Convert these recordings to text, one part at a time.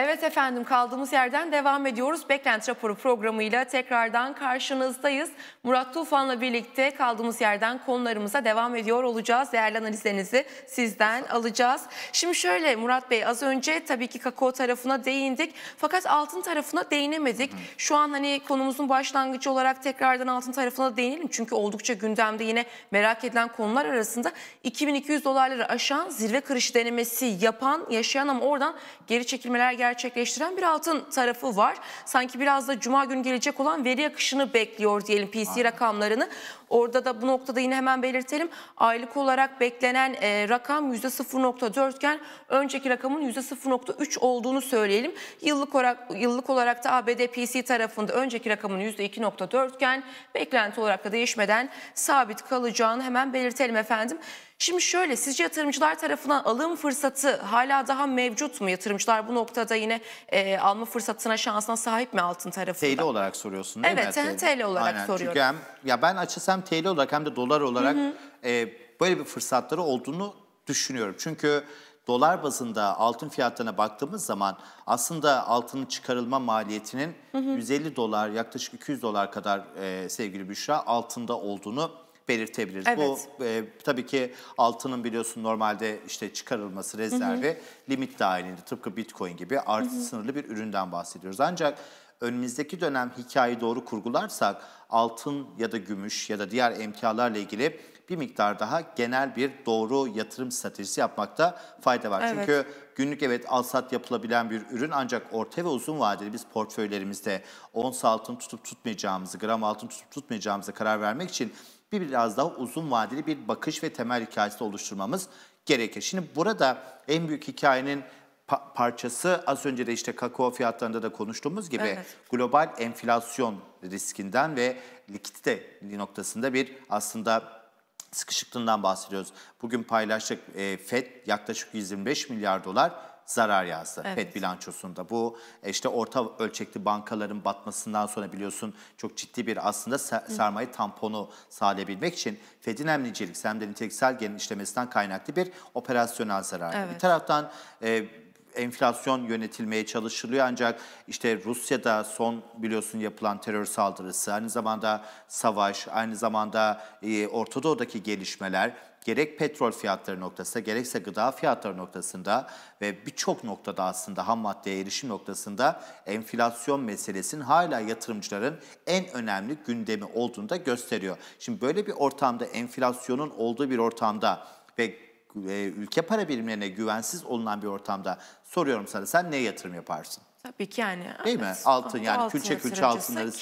Evet efendim kaldığımız yerden devam ediyoruz. Beklent raporu programıyla tekrardan karşınızdayız. Murat Tufan'la birlikte kaldığımız yerden konularımıza devam ediyor olacağız. Değerli analizlerinizi sizden alacağız. Şimdi şöyle Murat Bey az önce tabii ki kakao tarafına değindik. Fakat altın tarafına değinemedik. Şu an hani konumuzun başlangıcı olarak tekrardan altın tarafına değinelim. Çünkü oldukça gündemde yine merak edilen konular arasında 2200 dolarları aşan zirve kırışı denemesi yapan yaşayan ama oradan geri çekilmeler geldi gerçekleştiren bir altın tarafı var. Sanki biraz da cuma günü gelecek olan veri akışını bekliyor diyelim PC Aynen. rakamlarını. Orada da bu noktada yine hemen belirtelim. Aylık olarak beklenen e, rakam %0.4 iken önceki rakamın %0.3 olduğunu söyleyelim. Yıllık olarak yıllık olarak da ABD PC tarafında önceki rakamın %2.4 iken beklenti olarak da değişmeden sabit kalacağını hemen belirtelim efendim. Şimdi şöyle sizce yatırımcılar tarafından alım fırsatı hala daha mevcut mu? Yatırımcılar bu noktada yine e, alma fırsatına şansına sahip mi altın tarafında? TL olarak soruyorsun değil evet, mi? Evet TL olarak Aynen. soruyorum. Çünkü hem, ya ben açıkçası hem TL olarak hem de dolar olarak hı hı. E, böyle bir fırsatları olduğunu düşünüyorum. Çünkü dolar bazında altın fiyatlarına baktığımız zaman aslında altının çıkarılma maliyetinin hı hı. 150 dolar yaklaşık 200 dolar kadar e, sevgili Büşra altında olduğunu belirtebiliriz. Evet. Bu e, tabii ki altının biliyorsun normalde işte çıkarılması rezervi hı hı. limit dahilinde tıpkı Bitcoin gibi artı sınırlı bir üründen bahsediyoruz. Ancak önümüzdeki dönem hikayeyi doğru kurgularsak altın ya da gümüş ya da diğer emtialarla ilgili bir miktar daha genel bir doğru yatırım stratejisi yapmakta fayda var. Evet. Çünkü günlük evet alsat yapılabilen bir ürün ancak orta ve uzun vadeli biz portföylerimizde ons altın tutup tutmayacağımızı, gram altın tutup tutmayacağımızı karar vermek için bir biraz daha uzun vadeli bir bakış ve temel hikayesi oluşturmamız gerekir. Şimdi burada en büyük hikayenin parçası az önce de işte kakao fiyatlarında da konuştuğumuz gibi evet. global enflasyon riskinden ve likidite noktasında bir aslında sıkışıklığından bahsediyoruz. Bugün paylaştık e, FED yaklaşık 125 milyar dolar zarar yazdı evet. FED bilançosunda. Bu e, işte orta ölçekli bankaların batmasından sonra biliyorsun çok ciddi bir aslında sermaye Hı. tamponu sağlayabilmek için FED'in hem nicelik hem de niteliksel genişlemesinden kaynaklı bir operasyonel zarar. Evet. Bir taraftan e, enflasyon yönetilmeye çalışılıyor ancak işte Rusya'da son biliyorsun yapılan terör saldırısı, aynı zamanda savaş, aynı zamanda e, Orta Doğu'daki gelişmeler gerek petrol fiyatları noktasında gerekse gıda fiyatları noktasında ve birçok noktada aslında ham maddeye erişim noktasında enflasyon meselesinin hala yatırımcıların en önemli gündemi olduğunu da gösteriyor. Şimdi böyle bir ortamda enflasyonun olduğu bir ortamda ve e, ülke para birimlerine güvensiz olunan bir ortamda soruyorum sana sen ne yatırım yaparsın? Tabii ki yani. Değil evet. mi? Altın yani altın külçe külçe altınları.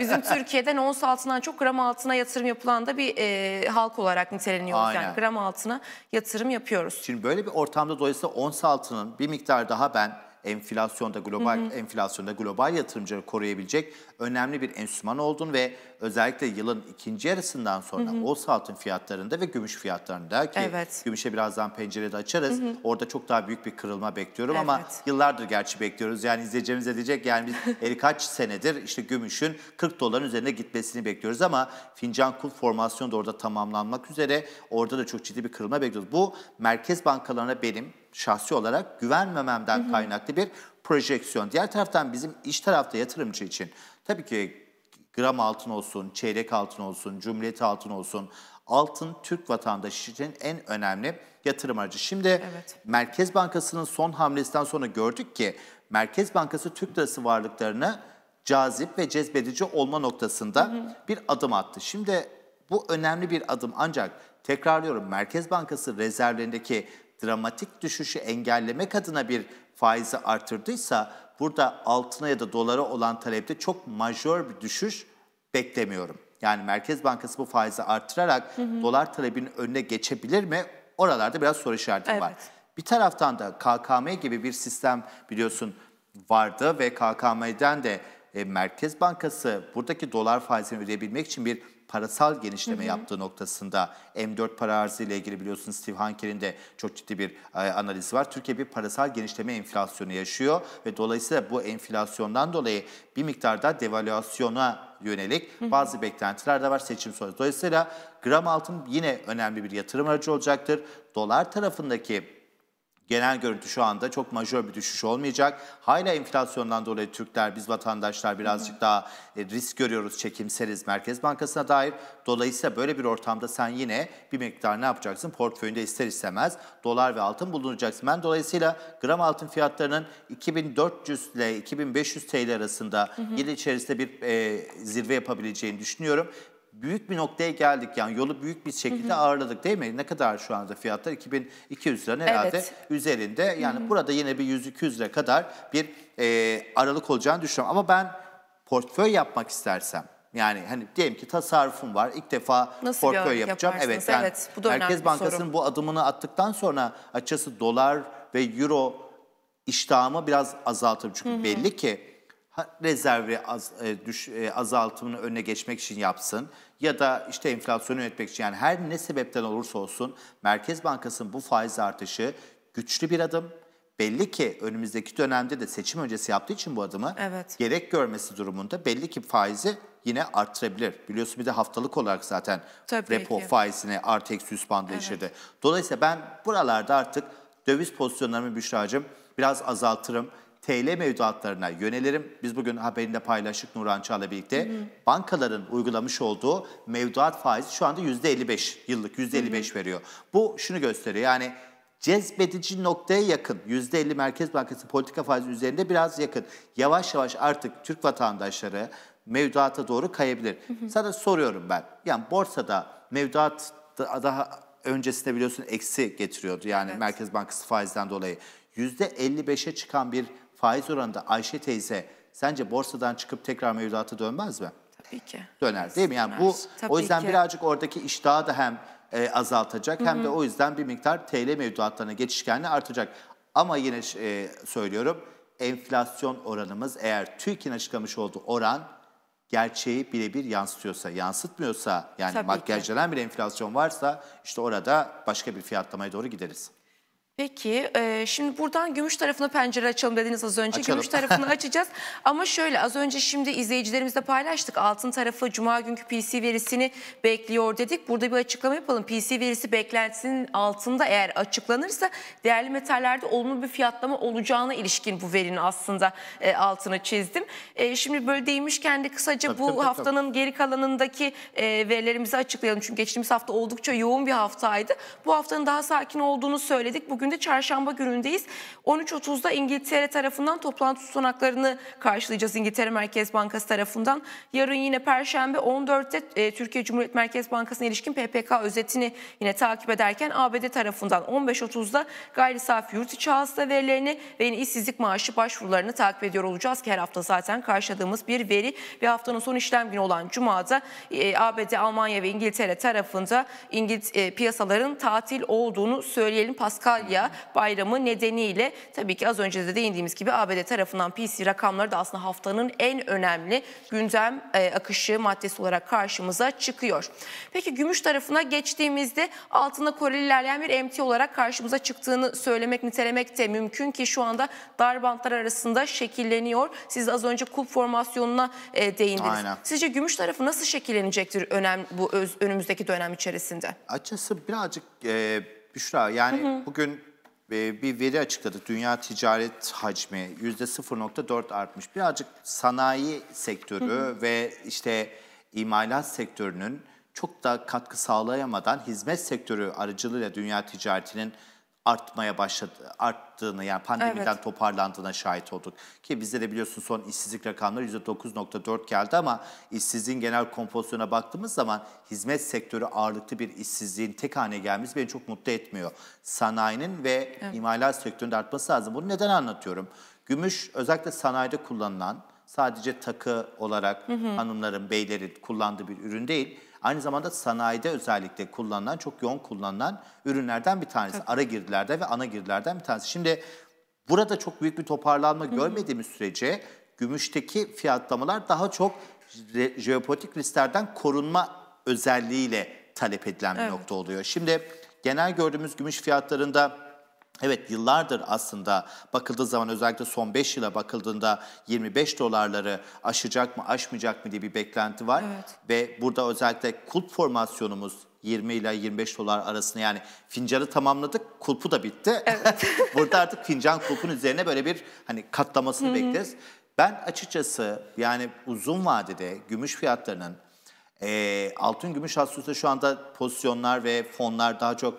bizim Türkiye'den ons altından çok gram altına yatırım yapılan da bir e, halk olarak niteleniyoruz. Aynen. Yani gram altına yatırım yapıyoruz. Şimdi böyle bir ortamda dolayısıyla ons altının bir miktar daha ben enflasyonda global hı hı. enflasyonda global yatırımcıları koruyabilecek önemli bir enstrüman oldun ve özellikle yılın ikinci yarısından sonra hı hı. olsa altın fiyatlarında ve gümüş fiyatlarında ki evet. gümüşe birazdan pencereyi de açarız. Hı hı. Orada çok daha büyük bir kırılma bekliyorum evet. ama yıllardır gerçi bekliyoruz. Yani izleyeceğimiz edecek yani biz eli kaç senedir işte gümüşün 40 doların üzerine gitmesini bekliyoruz ama fincan kul formasyonu da orada tamamlanmak üzere orada da çok ciddi bir kırılma bekliyoruz. Bu merkez bankalarına benim şahsi olarak güvenmememden hı hı. kaynaklı bir projeksiyon. Diğer taraftan bizim iş tarafta yatırımcı için tabii ki gram altın olsun, çeyrek altın olsun, cumhuriyet altın olsun altın Türk vatandaşı için en önemli yatırım aracı. Şimdi evet. Merkez Bankası'nın son hamlesinden sonra gördük ki Merkez Bankası Türk lirası varlıklarını cazip ve cezbedici olma noktasında hı hı. bir adım attı. Şimdi bu önemli bir adım ancak tekrarlıyorum Merkez Bankası rezervlerindeki dramatik düşüşü engellemek adına bir faizi artırdıysa burada altına ya da dolara olan talepte çok majör bir düşüş beklemiyorum. Yani Merkez Bankası bu faizi artırarak hı hı. dolar talebinin önüne geçebilir mi? Oralarda biraz soru işareti evet. var. Bir taraftan da KKM gibi bir sistem biliyorsun vardı ve KKM'den de e, Merkez Bankası buradaki dolar faizini ödeyebilmek için bir parasal genişleme hı hı. yaptığı noktasında M4 para arzı ile ilgili biliyorsunuz Steve Hanker'in de çok ciddi bir e, analizi var. Türkiye bir parasal genişleme enflasyonu yaşıyor ve dolayısıyla bu enflasyondan dolayı bir miktar daha devalüasyona yönelik bazı hı hı. beklentiler de var seçim sonrası. Dolayısıyla gram altın yine önemli bir yatırım aracı olacaktır. Dolar tarafındaki Genel görüntü şu anda çok majör bir düşüş olmayacak. Hala enflasyondan dolayı Türkler, biz vatandaşlar birazcık daha e, risk görüyoruz, çekimseriz Merkez Bankası'na dair. Dolayısıyla böyle bir ortamda sen yine bir miktar ne yapacaksın? Portföyünde ister istemez dolar ve altın bulunacaksın. Ben dolayısıyla gram altın fiyatlarının 2400 ile 2500 TL arasında hı hı. yıl içerisinde bir e, zirve yapabileceğini düşünüyorum büyük bir noktaya geldik yani yolu büyük bir şekilde hı hı. ağırladık değil mi? Ne kadar şu anda fiyatlar? 2200 liranın herhalde evet. üzerinde. Yani hı hı. burada yine bir 100-200 lira kadar bir e, aralık olacağını düşünüyorum. Ama ben portföy yapmak istersem yani hani diyelim ki tasarrufum var. ilk defa Nasıl portföy yapacağım. Evet, yani evet. Bu da Merkez Bankası'nın bu adımını attıktan sonra açısı dolar ve euro iştahımı biraz azaltır. Çünkü hı hı. belli ki rezervi az, e, düş, e, azaltımını önüne geçmek için yapsın ya da işte enflasyonu yönetmek için yani her ne sebepten olursa olsun Merkez Bankası'nın bu faiz artışı güçlü bir adım. Belli ki önümüzdeki dönemde de seçim öncesi yaptığı için bu adımı evet. gerek görmesi durumunda belli ki faizi yine arttırabilir. Biliyorsun bir de haftalık olarak zaten Tabii repo ki. faizini artı eksi üst bandı evet. işledi. Dolayısıyla ben buralarda artık döviz pozisyonlarımı Büşra'cığım biraz azaltırım TL mevduatlarına yönelelim. Biz bugün haberinde paylaştık Nurhan Çağ'la birlikte. Hı hı. Bankaların uygulamış olduğu mevduat faizi şu anda %55 yıllık %55 hı hı. veriyor. Bu şunu gösteriyor yani cezbedici noktaya yakın. %50 Merkez Bankası politika faizi üzerinde biraz yakın. Yavaş yavaş artık Türk vatandaşları mevduata doğru kayabilir. Hı hı. Sana soruyorum ben. Yani borsada mevduat daha öncesinde biliyorsun eksi getiriyordu. Yani evet. Merkez Bankası faizden dolayı. %55'e çıkan bir faiz oranında Ayşe teyze sence borsadan çıkıp tekrar mevduata dönmez mi? Tabii ki. Döner değil mi? Yani bu Tabii o yüzden ki. birazcık oradaki iştahı da hem e, azaltacak Hı -hı. hem de o yüzden bir miktar TL mevduatlarına geçişkenliği artacak. Ama yine e, söylüyorum enflasyon oranımız eğer TÜİK'in açıklamış olduğu oran gerçeği birebir yansıtıyorsa, yansıtmıyorsa yani makyajlanan bir enflasyon varsa işte orada başka bir fiyatlamaya doğru gideriz. Peki e, şimdi buradan gümüş tarafına pencere açalım dediniz az önce. Açalım. Gümüş tarafını açacağız. Ama şöyle az önce şimdi izleyicilerimizle paylaştık. Altın tarafı cuma günkü PC verisini bekliyor dedik. Burada bir açıklama yapalım. PC verisi beklentisinin altında eğer açıklanırsa değerli metallerde olumlu bir fiyatlama olacağına ilişkin bu verinin aslında e, altını çizdim. E, şimdi böyle değmişken de kısaca tabii, bu tabii, haftanın tabii. geri kalanındaki e, verilerimizi açıklayalım. Çünkü geçtiğimiz hafta oldukça yoğun bir haftaydı. Bu haftanın daha sakin olduğunu söyledik. Bugün günde çarşamba günündeyiz. 13.30'da İngiltere tarafından toplantı tutanaklarını karşılayacağız İngiltere Merkez Bankası tarafından. Yarın yine Perşembe 14'te e, Türkiye Cumhuriyet Merkez Bankası'na ilişkin PPK özetini yine takip ederken ABD tarafından 15.30'da gayri safi yurt içi hasta verilerini ve yine işsizlik maaşı başvurularını takip ediyor olacağız ki her hafta zaten karşıladığımız bir veri ve haftanın son işlem günü olan Cuma'da e, ABD, Almanya ve İngiltere tarafında İngiliz e, piyasaların tatil olduğunu söyleyelim. Pascal Paskalya bayramı nedeniyle tabii ki az önce de değindiğimiz gibi ABD tarafından PC rakamları da aslında haftanın en önemli gündem e, akışı maddesi olarak karşımıza çıkıyor. Peki gümüş tarafına geçtiğimizde altında Koreli ilerleyen bir MT olarak karşımıza çıktığını söylemek, nitelemek de mümkün ki şu anda dar bantlar arasında şekilleniyor. Siz az önce kulp formasyonuna e, değindiniz. Aynen. Sizce gümüş tarafı nasıl şekillenecektir önem, bu öz, önümüzdeki dönem içerisinde? Açısı birazcık e, Büşra yani hı hı. bugün e, bir veri açıkladı. Dünya ticaret hacmi %0.4 artmış. Birazcık sanayi sektörü hı hı. ve işte imalat sektörünün çok da katkı sağlayamadan hizmet sektörü aracılığıyla dünya ticaretinin artmaya başladı, arttığını yani pandemiden evet. toparlandığına şahit olduk. Ki bizde de biliyorsun son işsizlik rakamları %9.4 geldi ama işsizliğin genel kompozisyona baktığımız zaman hizmet sektörü ağırlıklı bir işsizliğin tek hane gelmesi beni çok mutlu etmiyor. Sanayinin ve evet. imalat sektöründe artması lazım. Bunu neden anlatıyorum? Gümüş özellikle sanayide kullanılan sadece takı olarak hı hı. hanımların, beylerin kullandığı bir ürün değil aynı zamanda sanayide özellikle kullanılan, çok yoğun kullanılan ürünlerden bir tanesi. Tabii. Ara girdilerde ve ana girdilerden bir tanesi. Şimdi burada çok büyük bir toparlanma Hı görmediğimiz sürece gümüşteki fiyatlamalar daha çok jeopolitik risklerden korunma özelliğiyle talep edilen bir evet. nokta oluyor. Şimdi genel gördüğümüz gümüş fiyatlarında Evet yıllardır aslında bakıldığı zaman özellikle son 5 yıla bakıldığında 25 dolarları aşacak mı aşmayacak mı diye bir beklenti var. Evet. Ve burada özellikle kulp formasyonumuz 20 ile 25 dolar arasında yani fincanı tamamladık kulpu da bitti. Evet. burada artık fincan kulpun üzerine böyle bir hani katlamasını Hı -hı. bekleriz. Ben açıkçası yani uzun vadede gümüş fiyatlarının e, altın gümüş aslında şu anda pozisyonlar ve fonlar daha çok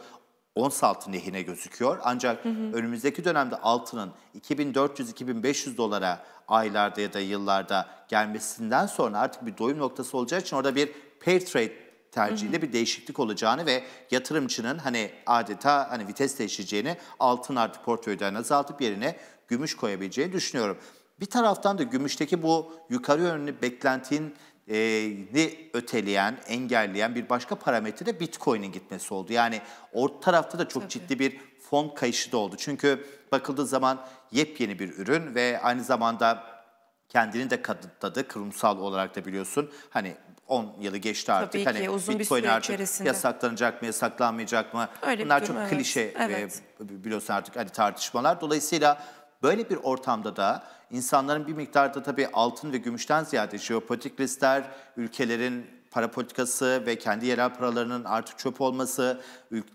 ons altı lehine gözüküyor. Ancak hı hı. önümüzdeki dönemde altının 2400-2500 dolara aylarda ya da yıllarda gelmesinden sonra artık bir doyum noktası olacağı için orada bir pay trade tercihinde hı hı. bir değişiklik olacağını ve yatırımcının hani adeta hani vites değişeceğini altın artık portföyden azaltıp yerine gümüş koyabileceğini düşünüyorum. Bir taraftan da gümüşteki bu yukarı yönlü beklentin ni öteleyen, engelleyen bir başka parametre de Bitcoin'in gitmesi oldu. Yani orta tarafta da çok Tabii. ciddi bir fon kayışı da oldu. Çünkü bakıldığı zaman yepyeni bir ürün ve aynı zamanda kendini de kanıtladı kurumsal olarak da biliyorsun. Hani 10 yılı geçti artık. Tabii hani uzun Bitcoin bir süre artık içerisinde. yasaklanacak mı, yasaklanmayacak mı? Öyle Bunlar durum, çok evet. klişe evet. biliyorsun artık hani tartışmalar. Dolayısıyla Böyle bir ortamda da insanların bir miktarda tabii altın ve gümüşten ziyade jeopolitik riskler, ülkelerin para politikası ve kendi yerel paralarının artık çöp olması,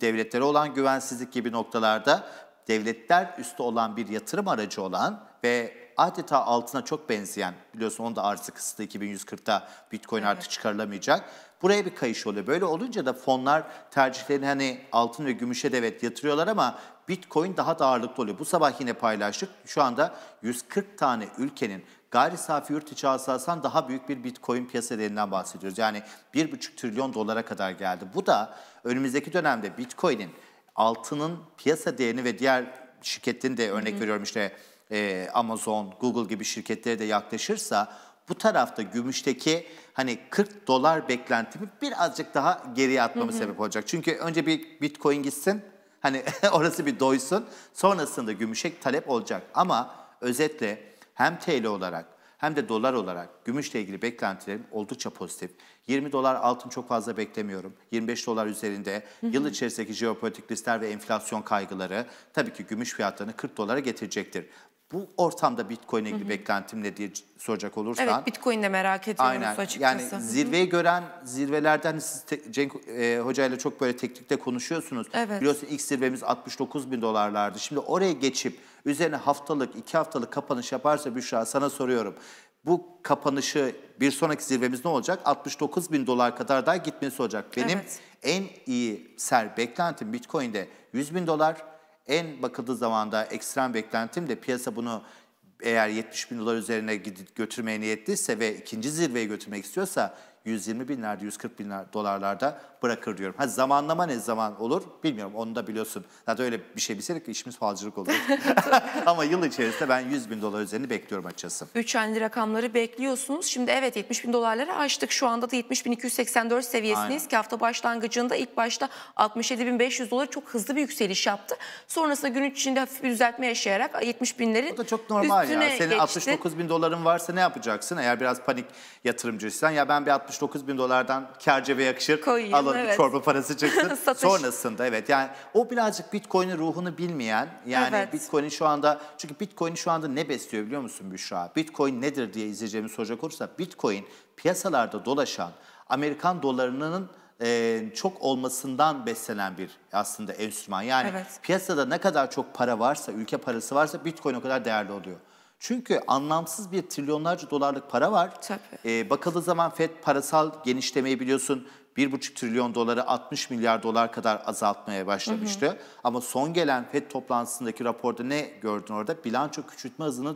devletlere olan güvensizlik gibi noktalarda devletler üstü olan bir yatırım aracı olan ve adeta altına çok benzeyen biliyorsun onda da arzı kısıtlı 2140'ta Bitcoin artık çıkarılamayacak. Buraya bir kayış oluyor. Böyle olunca da fonlar tercihlerini hani altın ve gümüşe de evet yatırıyorlar ama Bitcoin daha da ağırlıklı oluyor. Bu sabah yine paylaştık. Şu anda 140 tane ülkenin gayri safi yurt içi hasılasından daha büyük bir Bitcoin piyasa değerinden bahsediyoruz. Yani 1,5 trilyon dolara kadar geldi. Bu da önümüzdeki dönemde Bitcoin'in altının piyasa değerini ve diğer şirketlerin de örnek Hı-hı. veriyorum işte e, Amazon, Google gibi şirketlere de yaklaşırsa bu tarafta gümüşteki hani 40 dolar beklentimi birazcık daha geriye atmamı sebep olacak. Çünkü önce bir bitcoin gitsin hani orası bir doysun sonrasında gümüşe talep olacak. Ama özetle hem TL olarak hem de dolar olarak gümüşle ilgili beklentilerim oldukça pozitif. 20 dolar altın çok fazla beklemiyorum. 25 dolar üzerinde yıl içerisindeki jeopolitik riskler ve enflasyon kaygıları tabii ki gümüş fiyatlarını 40 dolara getirecektir. Bu ortamda Bitcoin'e ilgili beklentim ne diye soracak olursan. Evet Bitcoin'de merak ediyorum aynen. açıkçası. Yani zirveyi gören zirvelerden siz te, Cenk e, Hoca ile çok böyle teknikte konuşuyorsunuz. Evet. Biliyorsun ilk zirvemiz 69 bin dolarlardı. Şimdi oraya geçip üzerine haftalık iki haftalık kapanış yaparsa Büşra sana soruyorum. Bu kapanışı bir sonraki zirvemiz ne olacak? 69 bin dolar kadar daha gitmesi olacak. Benim evet. en iyi ser beklentim Bitcoin'de 100 bin dolar en bakıldığı zamanda ekstrem beklentim de piyasa bunu eğer 70 bin dolar üzerine gidip götürmeye niyetliyse ve ikinci zirveye götürmek istiyorsa 120 binlerde, 140 binler dolarlarda bırakır diyorum. Ha zamanlama ne zaman olur bilmiyorum onu da biliyorsun. Zaten öyle bir şey bilseydik işimiz falcılık olur. Ama yıl içerisinde ben 100 bin dolar üzerini bekliyorum açıkçası. 3 aylı rakamları bekliyorsunuz. Şimdi evet 70 bin dolarları açtık. Şu anda da 70 bin 284 seviyesindeyiz Aynen. ki hafta başlangıcında ilk başta 67 bin 500 dolar çok hızlı bir yükseliş yaptı. Sonrasında gün içinde hafif bir düzeltme yaşayarak 70 binleri. Bu da çok normal ya. Senin geçti. 69 bin doların varsa ne yapacaksın? Eğer biraz panik yatırımcıysan ya ben bir 60 69 bin dolardan kârca ve yakışır Koyayım, alalım evet. çorba parası çıksın. Sonrasında evet yani o birazcık Bitcoin'in ruhunu bilmeyen yani evet. Bitcoin'in şu anda çünkü Bitcoin şu anda ne besliyor biliyor musun Büşra? Bitcoin nedir diye izleyeceğimiz soracak olursa Bitcoin piyasalarda dolaşan Amerikan dolarının e, çok olmasından beslenen bir aslında enstrüman. Yani evet. piyasada ne kadar çok para varsa, ülke parası varsa Bitcoin o kadar değerli oluyor. Çünkü anlamsız bir trilyonlarca dolarlık para var. Tabii. E, bakıldığı zaman FED parasal genişlemeyi biliyorsun 1,5 trilyon doları 60 milyar dolar kadar azaltmaya başlamıştı. Hı hı. Ama son gelen FED toplantısındaki raporda ne gördün orada? Bilanço küçültme hızını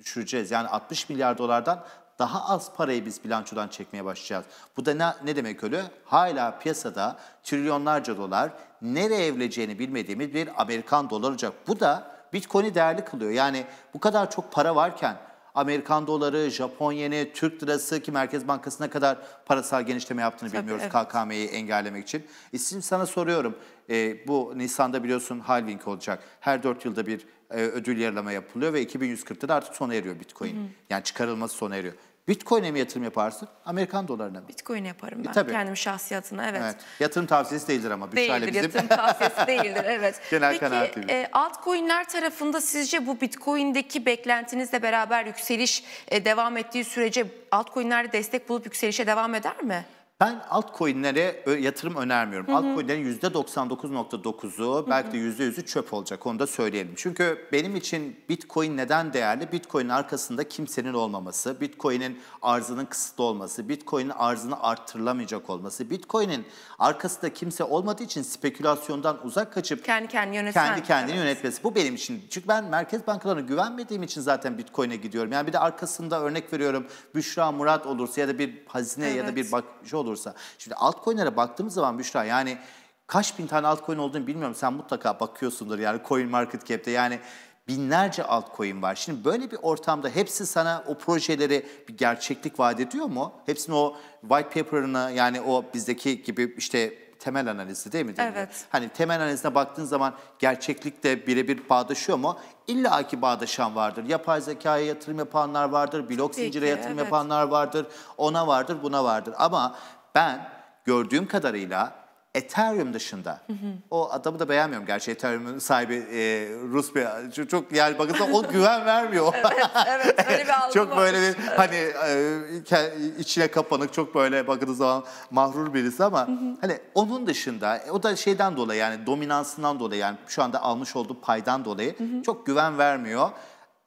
düşüreceğiz. Yani 60 milyar dolardan daha az parayı biz bilançodan çekmeye başlayacağız. Bu da ne, ne demek öyle? Hala piyasada trilyonlarca dolar nereye evleneceğini bilmediğimiz bir Amerikan doları olacak. Bu da Bitcoin'i değerli kılıyor. Yani bu kadar çok para varken Amerikan doları, Japon yeni, Türk lirası ki Merkez Bankası'na kadar parasal genişleme yaptığını Tabii, bilmiyoruz evet. KKM'yi engellemek için. E sana soruyorum. E, bu Nisan'da biliyorsun halving olacak. Her 4 yılda bir e, ödül yarılama yapılıyor ve 2140'da da artık sona eriyor Bitcoin. Hı. Yani çıkarılması sona eriyor. Bitcoin'e mi yatırım yaparsın? Amerikan dolarına mı? Bitcoin yaparım e, ben. E, tabii. Kendim şahsiyatına evet. evet. Yatırım tavsiyesi değildir ama Büşra'yla değildir, bizim. yatırım tavsiyesi değildir evet. Genel Peki e, altcoin'ler tarafında sizce bu Bitcoin'deki beklentinizle beraber yükseliş e, devam ettiği sürece altcoin'lerde destek bulup yükselişe devam eder mi? Ben altcoin'lere yatırım önermiyorum. Hı hı. Altcoin'lerin %99.9'u belki de %100'ü çöp olacak onu da söyleyelim. Çünkü benim için Bitcoin neden değerli? Bitcoin'in arkasında kimsenin olmaması, Bitcoin'in arzının kısıtlı olması, Bitcoin'in arzını arttırılamayacak olması, Bitcoin'in arkasında kimse olmadığı için spekülasyondan uzak kaçıp kendi kendini Kendi kendini evet. yönetmesi. Bu benim için. Çünkü ben merkez bankalarına güvenmediğim için zaten Bitcoin'e gidiyorum. Yani bir de arkasında örnek veriyorum Büşra Murat olursa ya da bir hazine evet. ya da bir bakıcı olursa olursa. Şimdi altcoin'lere baktığımız zaman Büşra yani kaç bin tane altcoin olduğunu bilmiyorum. Sen mutlaka bakıyorsundur yani coin market cap'te yani binlerce altcoin var. Şimdi böyle bir ortamda hepsi sana o projeleri bir gerçeklik vaat ediyor mu? Hepsinin o white paper'ına yani o bizdeki gibi işte temel analizi değil mi? Değil evet. Mi? Hani temel analizine baktığın zaman gerçeklikle birebir bağdaşıyor mu? İlla ki bağdaşan vardır. Yapay zekaya yatırım yapanlar vardır, blok Peki, zincire yatırım evet. yapanlar vardır, ona vardır, buna vardır. Ama ben gördüğüm kadarıyla Ethereum dışında hı hı. o adamı da beğenmiyorum gerçi Ethereum'un sahibi e, Rus bir çok, çok yani bakınca o güven vermiyor. evet, evet öyle bir Çok böyle olmuş. bir hani e, içine kapanık çok böyle bakınız zaman mahrur birisi ama hı hı. hani onun dışında e, o da şeyden dolayı yani dominansından dolayı yani şu anda almış olduğu paydan dolayı hı hı. çok güven vermiyor.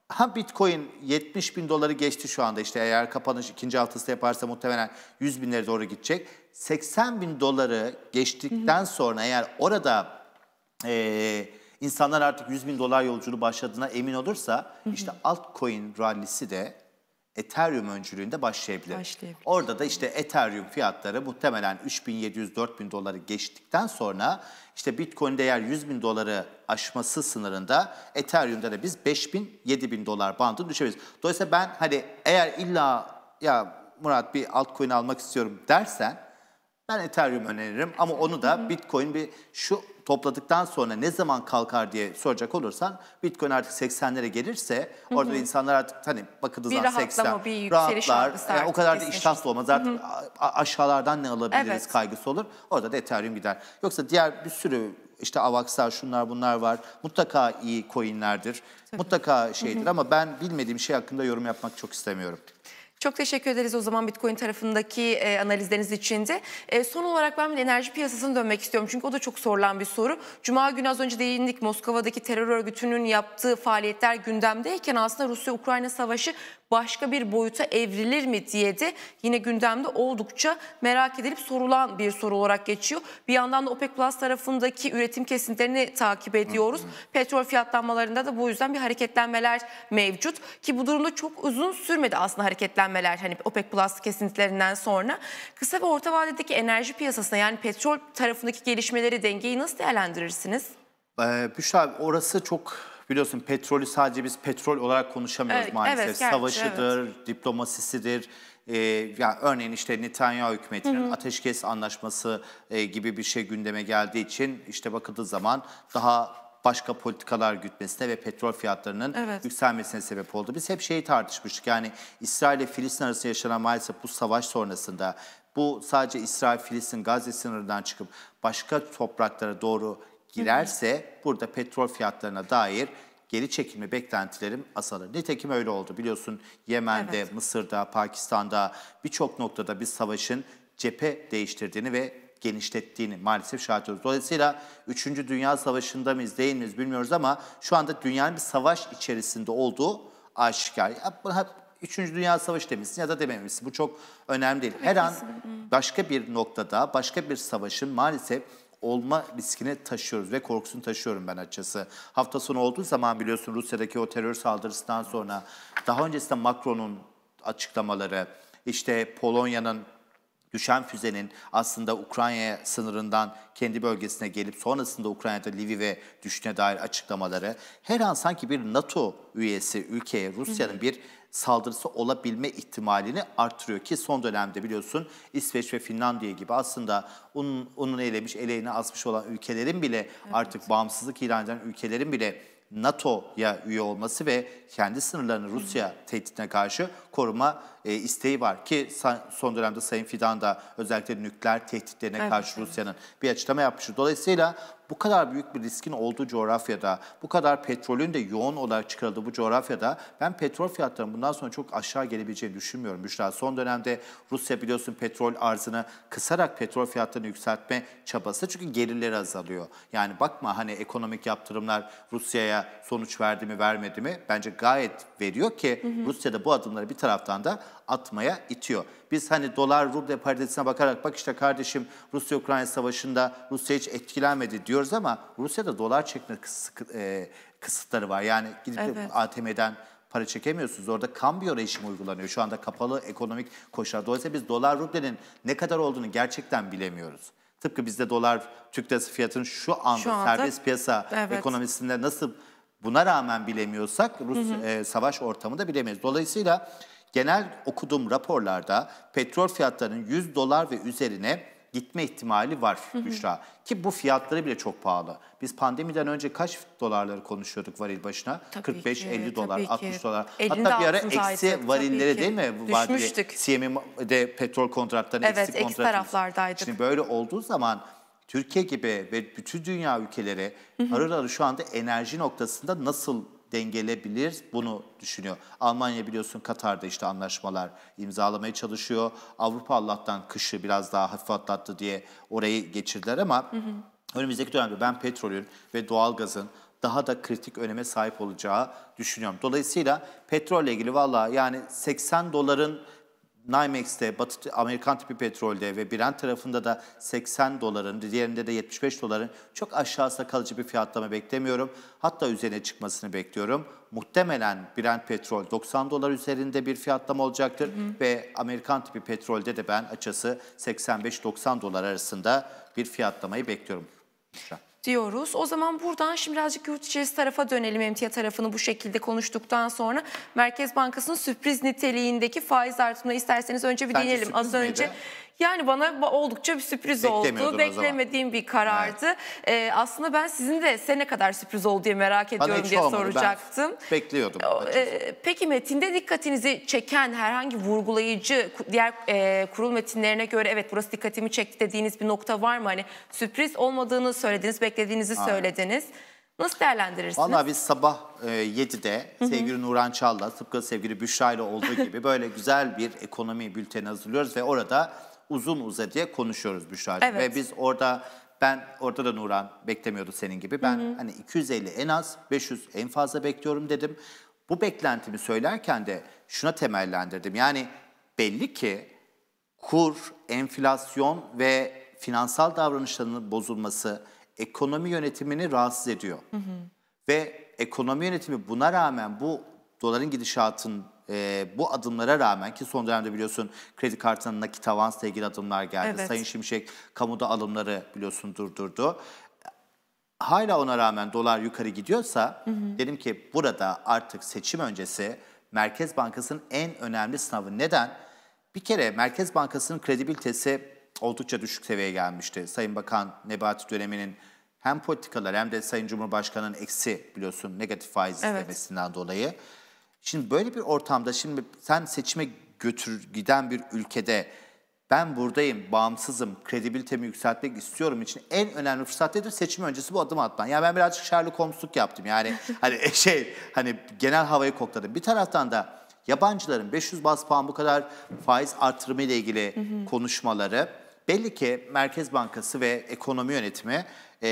Ha Bitcoin 70 bin doları geçti şu anda işte eğer kapanış ikinci haftası yaparsa muhtemelen 100 binlere doğru gidecek. 80 bin doları geçtikten hı hı. sonra eğer orada e, insanlar artık 100 bin dolar yolculuğu başladığına emin olursa hı hı. işte altcoin rallisi de Ethereum öncülüğünde başlayabilir. başlayabilir. Orada da işte Ethereum fiyatları muhtemelen 3700-4000 doları geçtikten sonra işte Bitcoin değer 100 bin doları aşması sınırında Ethereum'da da biz 5000 7000 dolar bandını düşebiliriz. Dolayısıyla ben hani eğer illa ya Murat bir altcoin almak istiyorum dersen ben Ethereum öneririm ama onu da Bitcoin bir şu topladıktan sonra ne zaman kalkar diye soracak olursan Bitcoin artık 80'lere gelirse orada hı hı. insanlar artık hani bakıldığı zaman 80 bir rahatlar. Yani o kadar da iştahlı olmaz. Artık hı hı. aşağılardan ne alabiliriz evet. kaygısı olur. Orada da Ethereum gider. Yoksa diğer bir sürü işte Avax'lar şunlar bunlar var. Mutlaka iyi coinlerdir. Tabii. Mutlaka şeydir hı hı. ama ben bilmediğim şey hakkında yorum yapmak çok istemiyorum. Çok teşekkür ederiz o zaman Bitcoin tarafındaki e, analizleriniz için de. E, son olarak ben bir enerji piyasasına dönmek istiyorum. Çünkü o da çok sorulan bir soru. Cuma günü az önce değindik Moskova'daki terör örgütünün yaptığı faaliyetler gündemdeyken aslında Rusya-Ukrayna savaşı başka bir boyuta evrilir mi diye de yine gündemde oldukça merak edilip sorulan bir soru olarak geçiyor. Bir yandan da OPEC Plus tarafındaki üretim kesintilerini takip ediyoruz. Hı hı. Petrol fiyatlanmalarında da bu yüzden bir hareketlenmeler mevcut ki bu durumda çok uzun sürmedi aslında hareketlenmeler hani OPEC Plus kesintilerinden sonra. Kısa ve orta vadedeki enerji piyasasına yani petrol tarafındaki gelişmeleri dengeyi nasıl değerlendirirsiniz? Ee, Büşra orası çok Biliyorsun petrolü sadece biz petrol olarak konuşamıyoruz evet, maalesef. Evet, Savaşıdır, evet. diplomasisidir, ee, yani örneğin işte Netanyahu hükümetinin hı hı. ateşkes anlaşması e, gibi bir şey gündeme geldiği için işte bakıldığı zaman daha başka politikalar gütmesine ve petrol fiyatlarının evet. yükselmesine sebep oldu. Biz hep şeyi tartışmıştık yani İsrail ile Filistin arasında yaşanan maalesef bu savaş sonrasında bu sadece İsrail-Filistin Gazze sınırından çıkıp başka topraklara doğru girerse burada petrol fiyatlarına dair geri çekilme beklentilerim azalır. Nitekim öyle oldu biliyorsun Yemen'de, evet. Mısır'da, Pakistan'da birçok noktada bir savaşın cephe değiştirdiğini ve genişlettiğini maalesef şahit oluyoruz. Dolayısıyla 3. Dünya Savaşı'nda mıyız değil miyiz bilmiyoruz ama şu anda dünyanın bir savaş içerisinde olduğu aşikar. Üçüncü Dünya Savaşı demişsin ya da dememişsin. Bu çok önemli değil. Her an başka bir noktada, başka bir savaşın maalesef olma riskini taşıyoruz ve korkusunu taşıyorum ben açısı Hafta sonu olduğu zaman biliyorsun Rusya'daki o terör saldırısından sonra daha öncesinde Macron'un açıklamaları, işte Polonya'nın düşen füzenin aslında Ukrayna sınırından kendi bölgesine gelip sonrasında Ukrayna'da Lviv'e düştüğüne dair açıklamaları her an sanki bir NATO üyesi ülkeye Rusya'nın bir saldırısı olabilme ihtimalini artırıyor ki son dönemde biliyorsun İsveç ve Finlandiya gibi aslında onun, onun eylemiş eleğini asmış olan ülkelerin bile evet. artık bağımsızlık ilan eden ülkelerin bile NATO'ya üye olması ve kendi sınırlarını Rusya tehditine karşı koruma e, isteği var ki son dönemde Sayın Fidan da özellikle nükleer tehditlerine evet, karşı evet. Rusya'nın bir açıklama yapmıştı. Dolayısıyla bu kadar büyük bir riskin olduğu coğrafyada, bu kadar petrolün de yoğun olarak çıkarıldığı bu coğrafyada ben petrol fiyatlarının bundan sonra çok aşağı gelebileceğini düşünmüyorum. Müşra son dönemde Rusya biliyorsun petrol arzını kısarak petrol fiyatlarını yükseltme çabası çünkü gelirleri azalıyor. Yani bakma hani ekonomik yaptırımlar Rusya'ya sonuç verdi mi vermedi mi bence gayet veriyor ki hı hı. Rusya'da bu adımları bir taraftan da atmaya itiyor. Biz hani dolar ruble paritesine bakarak bak işte kardeşim Rusya-Ukrayna savaşında Rusya hiç etkilenmedi diyoruz ama Rusya'da dolar çekme e, kısıtları var. Yani gidip evet. ATM'den para çekemiyorsunuz. Orada kambiyo rejimi uygulanıyor. Şu anda kapalı ekonomik koşullar. Dolayısıyla biz dolar rublenin ne kadar olduğunu gerçekten bilemiyoruz. Tıpkı bizde dolar Türk lirası fiyatının şu anda, şu anda serbest piyasa evet. ekonomisinde nasıl buna rağmen bilemiyorsak Rus hı hı. E, savaş ortamında bilemeyiz. Dolayısıyla Genel okuduğum raporlarda petrol fiyatlarının 100 dolar ve üzerine gitme ihtimali var hı Büşra. Ki bu fiyatları bile çok pahalı. Biz pandemiden önce kaç dolarları konuşuyorduk varil başına? 45-50 dolar, ki. 60 dolar. Hatta bir ara eksi varillere değil mi? Düşmüştük. CMM'de petrol kontratları evet, eksik kontratları. Evet, eksi taraflardaydık. Şimdi böyle olduğu zaman Türkiye gibi ve bütün dünya ülkeleri harır harır şu anda enerji noktasında nasıl dengelebilir bunu düşünüyor. Almanya biliyorsun Katar'da işte anlaşmalar imzalamaya çalışıyor. Avrupa Allah'tan kışı biraz daha hafif atlattı diye orayı geçirdiler ama hı hı. önümüzdeki dönemde ben petrolün ve doğalgazın daha da kritik öneme sahip olacağı düşünüyorum. Dolayısıyla petrolle ilgili valla yani 80 doların NYMEX'te, Batı Amerikan tipi petrolde ve Brent tarafında da 80 doların, diğerinde de 75 doların çok aşağısına kalıcı bir fiyatlama beklemiyorum. Hatta üzerine çıkmasını bekliyorum. Muhtemelen Brent petrol 90 dolar üzerinde bir fiyatlama olacaktır hı hı. ve Amerikan tipi petrolde de ben açısı 85-90 dolar arasında bir fiyatlamayı bekliyorum. Şuan diyoruz. O zaman buradan şimdi birazcık yurt içerisi tarafa dönelim. Emtia tarafını bu şekilde konuştuktan sonra Merkez Bankası'nın sürpriz niteliğindeki faiz artımını isterseniz önce bir Bence deneyelim. Az önce neydi? Yani bana oldukça bir sürpriz oldu. Beklemediğim bir karardı. Evet. Ee, aslında ben sizin de size ne kadar sürpriz oldu diye merak ediyorum diye olmadı. soracaktım. Ben bekliyordum. Ee, peki metinde dikkatinizi çeken herhangi vurgulayıcı diğer e, kurul metinlerine göre evet burası dikkatimi çekti dediğiniz bir nokta var mı? Hani sürpriz olmadığını söylediniz, beklediğinizi Aynen. söylediniz. Nasıl değerlendirirsiniz? Valla biz sabah e, 7'de sevgili Nuran Çal'la tıpkı sevgili Büşra ile olduğu gibi böyle güzel bir ekonomi bülteni hazırlıyoruz ve orada uzun uzadıya konuşuyoruz Büşra'cığım. Evet. Ve biz orada ben orada da Nuran beklemiyordu senin gibi. Ben hı hı. hani 250 en az, 500 en fazla bekliyorum dedim. Bu beklentimi söylerken de şuna temellendirdim. Yani belli ki kur, enflasyon ve finansal davranışlarının bozulması ekonomi yönetimini rahatsız ediyor. Hı hı. Ve ekonomi yönetimi buna rağmen bu doların gidişatın e, bu adımlara rağmen ki son dönemde biliyorsun kredi kartının nakit avansla ilgili adımlar geldi. Evet. Sayın Şimşek kamuda alımları biliyorsun durdurdu. Hala ona rağmen dolar yukarı gidiyorsa hı hı. dedim ki burada artık seçim öncesi Merkez Bankası'nın en önemli sınavı. Neden? Bir kere Merkez Bankası'nın kredibilitesi oldukça düşük seviyeye gelmişti. Sayın Bakan Nebati döneminin hem politikalar hem de Sayın Cumhurbaşkanı'nın eksi biliyorsun negatif faiz evet. istemesinden dolayı. Şimdi böyle bir ortamda şimdi sen seçime götür giden bir ülkede ben buradayım, bağımsızım, kredibilitemi yükseltmek istiyorum için en önemli fırsat nedir? Seçim öncesi bu adım atman. Yani ben birazcık Sherlock Holmes'luk yaptım. Yani hani e, şey hani genel havayı kokladım. Bir taraftan da yabancıların 500 bas puan bu kadar faiz artırımı ile ilgili hı hı. konuşmaları belli ki Merkez Bankası ve ekonomi yönetimi e,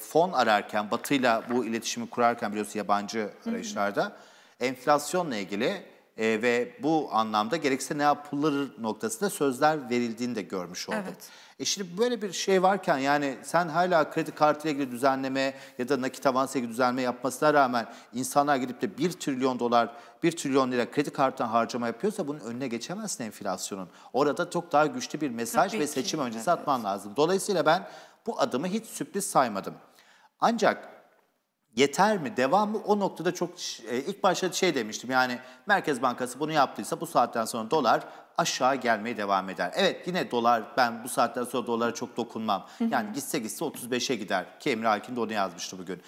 fon ararken, Batı'yla bu iletişimi kurarken biliyorsun yabancı arayışlarda hı hı enflasyonla ilgili e, ve bu anlamda gerekse ne yapılır noktasında sözler verildiğini de görmüş olduk. Evet. E şimdi böyle bir şey varken yani sen hala kredi kartıyla ilgili düzenleme ya da nakit avansla ilgili düzenleme yapmasına rağmen insanlar gidip de 1 trilyon dolar, 1 trilyon lira kredi kartından harcama yapıyorsa bunun önüne geçemezsin enflasyonun. Orada çok daha güçlü bir mesaj Tabii ve seçim ki. öncesi evet. atman lazım. Dolayısıyla ben bu adımı hiç sürpriz saymadım. Ancak yeter mi, devam mı? O noktada çok e, ilk başta şey demiştim yani Merkez Bankası bunu yaptıysa bu saatten sonra dolar aşağı gelmeye devam eder. Evet yine dolar ben bu saatten sonra dolara çok dokunmam. Yani gitse gitse 35'e gider ki Emre Akin de onu yazmıştı bugün.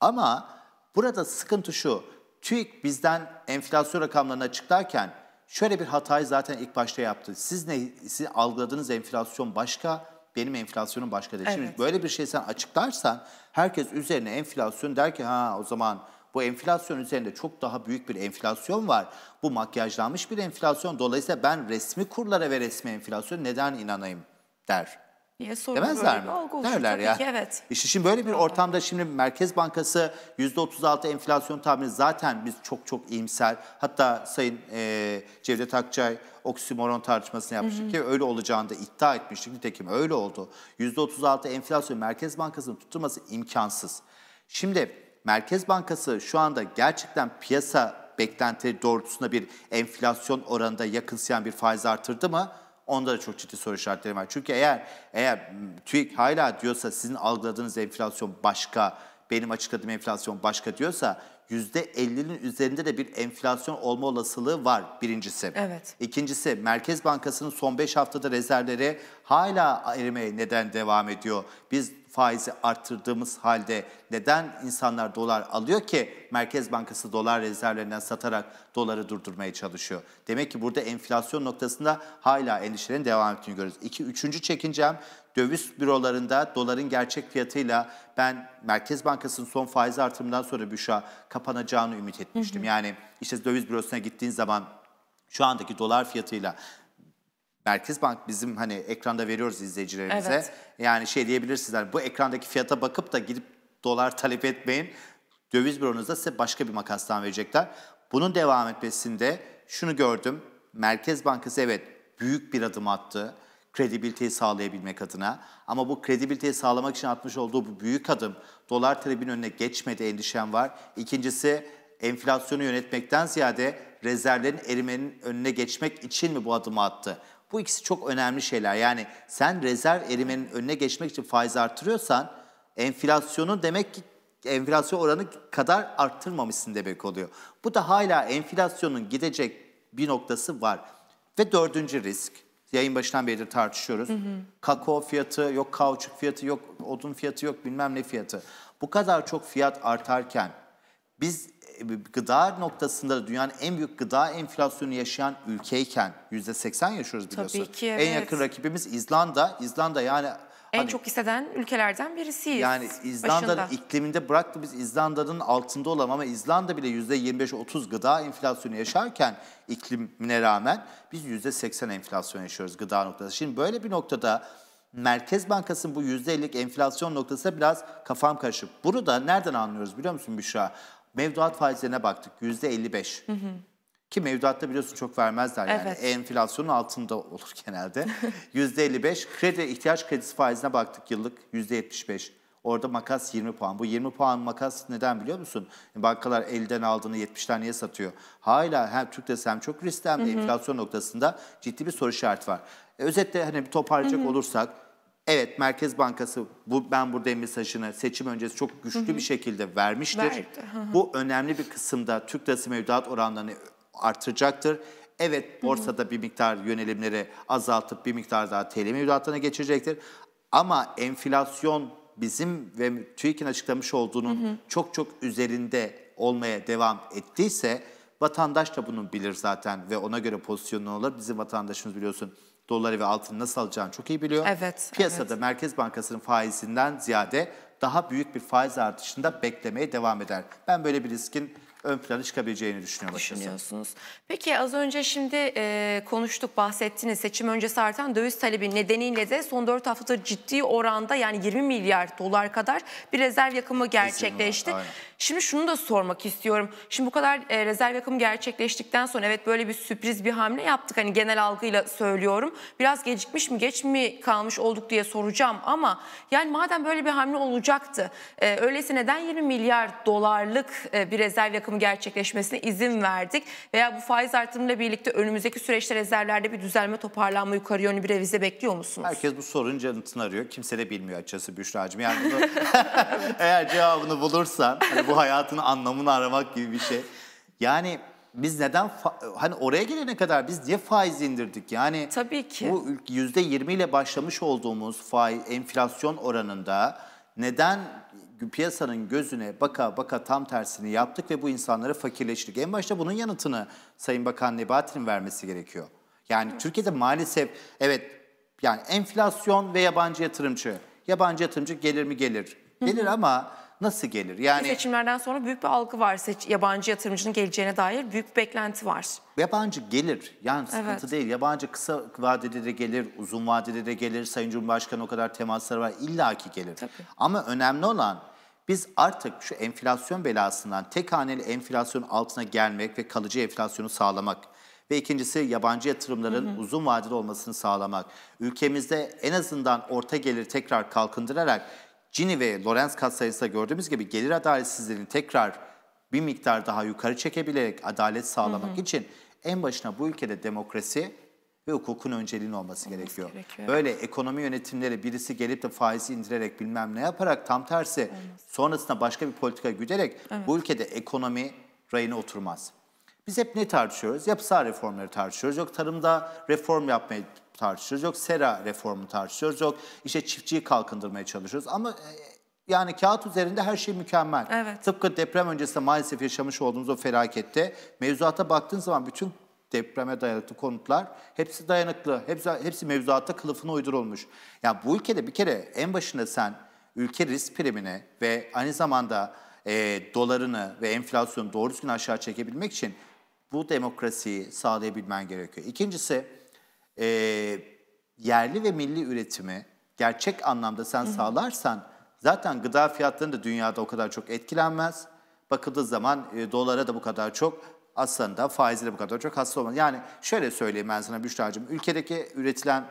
Ama burada sıkıntı şu TÜİK bizden enflasyon rakamlarını açıklarken şöyle bir hatayı zaten ilk başta yaptı. Siz ne siz algıladığınız enflasyon başka, benim enflasyonum başka değil. Evet. Şimdi böyle bir şey sen açıklarsan herkes üzerine enflasyon der ki ha o zaman bu enflasyon üzerinde çok daha büyük bir enflasyon var. Bu makyajlanmış bir enflasyon. Dolayısıyla ben resmi kurlara ve resmi enflasyon neden inanayım der. Niye Demezler mi? Olgu Derler ya. Ki, evet. İşte şimdi böyle bir ortamda şimdi Merkez Bankası %36 enflasyon tahmini zaten biz çok çok iyimser. Hatta Sayın e, Cevdet Akçay oksimoron tartışmasını yapmıştık ki öyle olacağını da iddia etmiştik. Nitekim öyle oldu. %36 enflasyon Merkez Bankası'nın tutturması imkansız. Şimdi Merkez Bankası şu anda gerçekten piyasa beklentileri doğrultusunda bir enflasyon oranında yakınsayan bir faiz artırdı mı? Onda da çok ciddi soru işaretleri var. Çünkü eğer eğer TÜİK hala diyorsa sizin algıladığınız enflasyon başka, benim açıkladığım enflasyon başka diyorsa %50'nin üzerinde de bir enflasyon olma olasılığı var birincisi. Evet. İkincisi Merkez Bankası'nın son 5 haftada rezervleri hala erimeye neden devam ediyor. Biz faizi arttırdığımız halde neden insanlar dolar alıyor ki Merkez Bankası dolar rezervlerinden satarak doları durdurmaya çalışıyor? Demek ki burada enflasyon noktasında hala endişelerin devam ettiğini görüyoruz. İki, üçüncü çekincem döviz bürolarında doların gerçek fiyatıyla ben Merkez Bankası'nın son faizi artırımından sonra Büşra kapanacağını ümit etmiştim. Hı hı. Yani işte döviz bürosuna gittiğin zaman şu andaki dolar fiyatıyla Merkez Bank bizim hani ekranda veriyoruz izleyicilerimize. Evet. Yani şey diyebilirsiniz hani bu ekrandaki fiyata bakıp da gidip dolar talep etmeyin. Döviz büronuzda size başka bir makastan verecekler. Bunun devam etmesinde şunu gördüm. Merkez Bankası evet büyük bir adım attı kredibiliteyi sağlayabilmek adına. Ama bu kredibiliteyi sağlamak için atmış olduğu bu büyük adım dolar talebinin önüne geçmedi endişem var. İkincisi enflasyonu yönetmekten ziyade rezervlerin erimenin önüne geçmek için mi bu adımı attı? Bu ikisi çok önemli şeyler. Yani sen rezerv erimenin önüne geçmek için faiz artırıyorsan enflasyonu demek ki enflasyon oranı kadar arttırmamışsın demek oluyor. Bu da hala enflasyonun gidecek bir noktası var. Ve dördüncü risk Yayın başından beridir tartışıyoruz. Hı hı. Kakao fiyatı, yok kauçuk fiyatı, yok odun fiyatı, yok bilmem ne fiyatı. Bu kadar çok fiyat artarken biz e, gıda noktasında dünyanın en büyük gıda enflasyonu yaşayan ülkeyken %80 yaşıyoruz biliyorsunuz. Tabii ki evet. En yakın rakibimiz İzlanda. İzlanda yani en hani, çok hisseden ülkelerden birisiyiz. Yani İzlanda'nın ikliminde bıraktı biz İzlanda'nın altında olalım ama İzlanda bile %25-30 gıda enflasyonu yaşarken iklimine rağmen biz %80 enflasyon yaşıyoruz gıda noktasında. Şimdi böyle bir noktada Merkez Bankası'nın bu %50'lik enflasyon noktası biraz kafam karışık. Bunu da nereden anlıyoruz biliyor musun Büşra? Mevduat faizlerine baktık %55. Hı hı. Ki mevduatta biliyorsun çok vermezler yani evet. enflasyonun altında olur genelde. %55 kredi ihtiyaç kredisi faizine baktık yıllık %75. Orada makas 20 puan. Bu 20 puan makas neden biliyor musun? Bankalar elden aldığını 70'ten niye satıyor? Hala hem Türk desem çok riskli hem de enflasyon noktasında ciddi bir soru işareti var. E, özetle hani bir toparlayacak hı hı. olursak Evet Merkez Bankası bu ben buradayım mesajını seçim öncesi çok güçlü hı hı. bir şekilde vermiştir. Verdi. Bu önemli bir kısımda Türk lirası mevduat oranlarını artacaktır. Evet borsada bir miktar yönelimleri azaltıp bir miktar daha TL mevduatına geçecektir. Ama enflasyon bizim ve TÜİK'in açıklamış olduğunun çok çok üzerinde olmaya devam ettiyse vatandaş da bunu bilir zaten ve ona göre pozisyonunu alır. Bizim vatandaşımız biliyorsun doları ve altını nasıl alacağını çok iyi biliyor. Evet. Piyasada evet. Merkez Bankası'nın faizinden ziyade daha büyük bir faiz artışında beklemeye devam eder. Ben böyle bir riskin ön plana çıkabileceğini düşünüyorum Düşünüyorsunuz. Açıkçası. Peki az önce şimdi e, konuştuk, bahsettiniz. Seçim öncesi artan döviz talebi nedeniyle de son 4 haftadır ciddi oranda yani 20 milyar dolar kadar bir rezerv yakımı gerçekleşti. şimdi şunu da sormak istiyorum. Şimdi bu kadar e, rezerv yakımı gerçekleştikten sonra evet böyle bir sürpriz bir hamle yaptık. Hani genel algıyla söylüyorum. Biraz gecikmiş mi geç mi kalmış olduk diye soracağım ama yani madem böyle bir hamle olacaktı. E, öyleyse neden 20 milyar dolarlık e, bir rezerv yakımı artırımı gerçekleşmesine izin verdik. Veya bu faiz artımıyla birlikte önümüzdeki süreçte rezervlerde bir düzelme toparlanma yukarı yönlü bir revize bekliyor musunuz? Herkes bu sorunun canıtını arıyor. Kimse de bilmiyor açıkçası Büşra'cığım. Yani bunu, eğer cevabını bulursan hani bu hayatın anlamını aramak gibi bir şey. Yani biz neden hani oraya gelene kadar biz niye faiz indirdik? Yani Tabii ki. bu %20 ile başlamış olduğumuz faiz enflasyon oranında neden piyasanın gözüne baka baka tam tersini yaptık ve bu insanları fakirleştirdik. En başta bunun yanıtını Sayın Bakan Nebati'nin vermesi gerekiyor. Yani evet. Türkiye'de maalesef evet yani enflasyon ve yabancı yatırımcı. Yabancı yatırımcı gelir mi gelir. Gelir ama nasıl gelir? Yani seçimlerden sonra büyük bir algı var. Seç, yabancı yatırımcının geleceğine dair büyük bir beklenti var. Yabancı gelir. Yani sıkıntı evet. değil. Yabancı kısa vadede de gelir, uzun vadede de gelir. Sayın Cumhurbaşkanı o kadar temasları var. İlla ki gelir. Tabii. Ama önemli olan biz artık şu enflasyon belasından tek haneli enflasyon altına gelmek ve kalıcı enflasyonu sağlamak ve ikincisi yabancı yatırımların hı hı. uzun vadeli olmasını sağlamak. Ülkemizde en azından orta gelir tekrar kalkındırarak Cini ve Lorenz katsayısında gördüğümüz gibi gelir adaletsizliğini tekrar bir miktar daha yukarı çekebilerek adalet sağlamak hı hı. için en başına bu ülkede demokrasi ve hukukun önceliğin olması, olması gerekiyor. gerekiyor. Böyle ekonomi yönetimleri birisi gelip de faizi indirerek bilmem ne yaparak tam tersi Olmaz. sonrasında başka bir politika güderek evet. bu ülkede ekonomi rayına oturmaz. Biz hep ne tartışıyoruz? Yapısal reformları tartışıyoruz. Yok tarımda reform yapmayı tartışıyoruz, yok sera reformu tartışıyoruz, yok işte çiftçiyi kalkındırmaya çalışıyoruz. Ama e, yani kağıt üzerinde her şey mükemmel. Evet. Tıpkı deprem öncesinde maalesef yaşamış olduğumuz o felakette mevzuata baktığın zaman bütün depreme dayanıklı konutlar hepsi dayanıklı. Hepsi, hepsi mevzuatta kılıfına uydurulmuş. Ya yani bu ülkede bir kere en başında sen ülke risk primini ve aynı zamanda e, dolarını ve enflasyonu doğru düzgün aşağı çekebilmek için bu demokrasiyi sağlayabilmen gerekiyor. İkincisi e, yerli ve milli üretimi gerçek anlamda sen Hı -hı. sağlarsan zaten gıda fiyatları da dünyada o kadar çok etkilenmez. Bakıldığı zaman e, dolara da bu kadar çok aslında faizle bu kadar çok hasta olmaz. Yani şöyle söyleyeyim ben sana Büşra'cığım. Ülkedeki üretilen,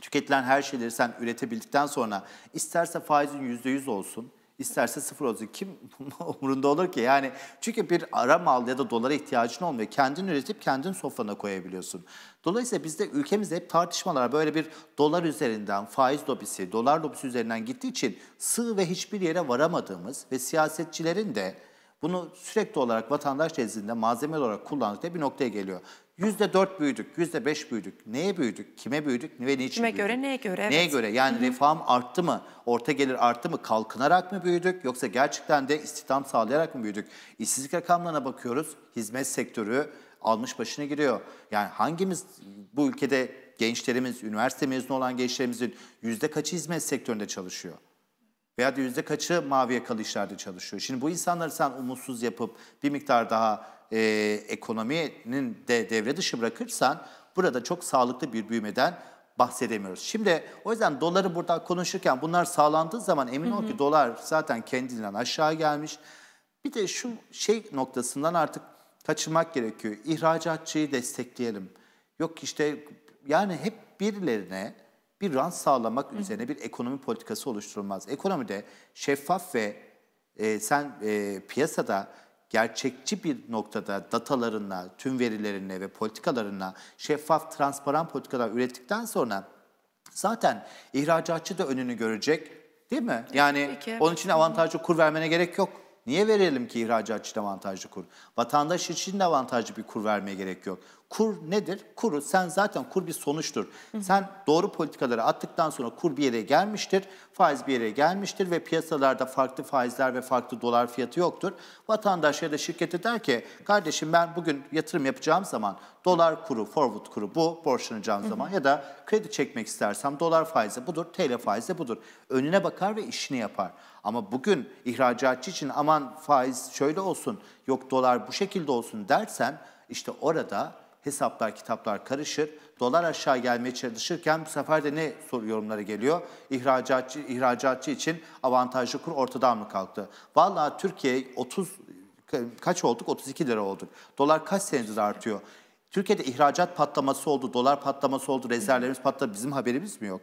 tüketilen her şeyleri sen üretebildikten sonra isterse faizin %100 olsun, isterse 0.32 kim umurunda olur ki? Yani çünkü bir ara mal ya da dolara ihtiyacın olmuyor. Kendin üretip kendin sofrana koyabiliyorsun. Dolayısıyla bizde ülkemizde hep tartışmalar böyle bir dolar üzerinden, faiz lobisi, dolar lobisi üzerinden gittiği için sığ ve hiçbir yere varamadığımız ve siyasetçilerin de bunu sürekli olarak vatandaş nezdinde malzeme olarak kullandıkları bir noktaya geliyor. Yüzde dört büyüdük, yüzde beş büyüdük. Neye büyüdük, kime büyüdük ve niçin Kime büyüdük? göre, neye göre? Evet. Neye göre? Yani hı refahım arttı mı, orta gelir arttı mı, kalkınarak mı büyüdük yoksa gerçekten de istihdam sağlayarak mı büyüdük? İşsizlik rakamlarına bakıyoruz, hizmet sektörü almış başına giriyor. Yani hangimiz bu ülkede gençlerimiz, üniversite mezunu olan gençlerimizin yüzde kaçı hizmet sektöründe çalışıyor? Veya da yüzde kaçı mavi yakalı işlerde çalışıyor? Şimdi bu insanları sen umutsuz yapıp bir miktar daha e, ekonominin de devre dışı bırakırsan burada çok sağlıklı bir büyümeden bahsedemiyoruz. Şimdi o yüzden doları burada konuşurken bunlar sağlandığı zaman emin hı hı. ol ki dolar zaten kendinden aşağı gelmiş. Bir de şu şey noktasından artık kaçırmak gerekiyor. İhracatçıyı destekleyelim. Yok işte yani hep birilerine bir rant sağlamak hı hı. üzerine bir ekonomi politikası oluşturulmaz. Ekonomide şeffaf ve e, sen e, piyasada gerçekçi bir noktada datalarına, tüm verilerine ve politikalarına şeffaf, transparan politikalar ürettikten sonra zaten ihracatçı da önünü görecek değil mi? Yani Peki. onun için avantajlı kur vermene gerek yok. Niye verelim ki ihracatçı için avantajlı kur? Vatandaş için de avantajlı bir kur vermeye gerek yok. Kur nedir? Kuru sen zaten kur bir sonuçtur. Sen doğru politikaları attıktan sonra kur bir yere gelmiştir, faiz bir yere gelmiştir ve piyasalarda farklı faizler ve farklı dolar fiyatı yoktur. Vatandaş ya da şirkete der ki kardeşim ben bugün yatırım yapacağım zaman dolar kuru, forward kuru bu borçlanacağım zaman ya da kredi çekmek istersem dolar faizi budur, TL faizi budur. Önüne bakar ve işini yapar. Ama bugün ihracatçı için aman faiz şöyle olsun, yok dolar bu şekilde olsun dersen işte orada hesaplar kitaplar karışır. Dolar aşağı gelmeye çalışırken bu sefer de ne soru yorumları geliyor? İhracatçı, ihracatçı için avantajlı kur ortadan mı kalktı? Vallahi Türkiye 30 kaç olduk? 32 lira olduk. Dolar kaç senedir artıyor? Türkiye'de ihracat patlaması oldu, dolar patlaması oldu, rezervlerimiz patladı. Bizim haberimiz mi yok?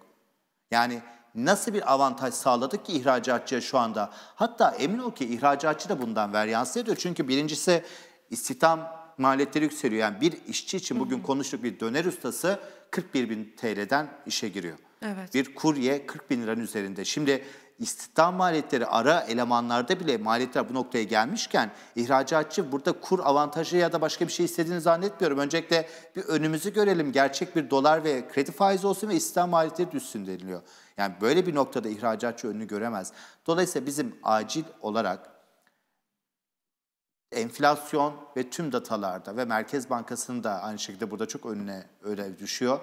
Yani nasıl bir avantaj sağladık ki ihracatçıya şu anda? Hatta emin ol ki ihracatçı da bundan veryansı ediyor. Çünkü birincisi istihdam maliyetleri yükseliyor. Yani bir işçi için bugün konuştuk bir döner ustası 41 bin TL'den işe giriyor. Evet. Bir kurye 40 bin liranın üzerinde. Şimdi istihdam maliyetleri ara elemanlarda bile maliyetler bu noktaya gelmişken ihracatçı burada kur avantajı ya da başka bir şey istediğini zannetmiyorum. Öncelikle bir önümüzü görelim. Gerçek bir dolar ve kredi faizi olsun ve istihdam maliyetleri düşsün deniliyor. Yani böyle bir noktada ihracatçı önünü göremez. Dolayısıyla bizim acil olarak enflasyon ve tüm datalarda ve Merkez Bankası'nın da aynı şekilde burada çok önüne öyle düşüyor.